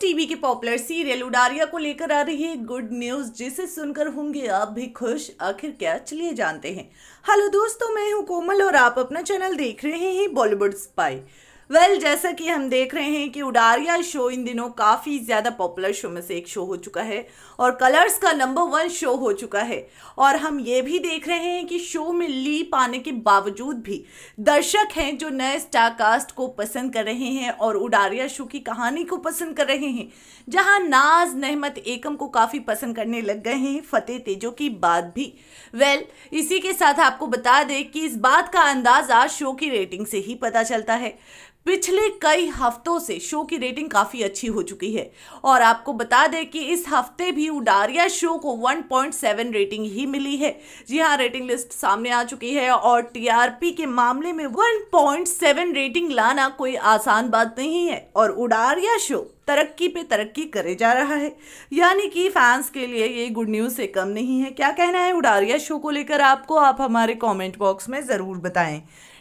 TV के popular serial Udaariyan को लेकर आ रही है गुड न्यूज जिसे सुनकर होंगे आप भी खुश आखिर क्या चलिए जानते हैं हेलो दोस्तों मैं हूं कोमल और आप अपना चैनल देख रहे हैं बॉलीवुड स्पाई वेल well, जैसा कि हम देख रहे हैं कि उडारिया शो इन दिनों काफ़ी ज़्यादा पॉपुलर शो में से एक शो हो चुका है और कलर्स का नंबर वन शो हो चुका है और हम ये भी देख रहे हैं कि शो में ली पाने के बावजूद भी दर्शक हैं जो नए स्टार कास्ट को पसंद कर रहे हैं और उडारिया शो की कहानी को पसंद कर रहे हैं जहाँ नाज नहमत एकम को काफ़ी पसंद करने लग गए हैं फ़तेह तेजो की बात भी वेल well, इसी के साथ आपको बता दें कि इस बात का अंदाज़ा शो की रेटिंग से ही पता चलता है पिछले कई हफ्तों से शो की रेटिंग काफ़ी अच्छी हो चुकी है और आपको बता दें कि इस हफ्ते भी उडारिया शो को 1.7 रेटिंग ही मिली है जी हाँ रेटिंग लिस्ट सामने आ चुकी है और टीआरपी के मामले में 1.7 रेटिंग लाना कोई आसान बात नहीं है और उडारिया शो तरक्की पे तरक्की करे जा रहा है यानी कि फैंस के लिए ये गुड न्यूज़ से कम नहीं है क्या कहना है उडारिया शो को लेकर आपको आप हमारे कॉमेंट बॉक्स में ज़रूर बताएं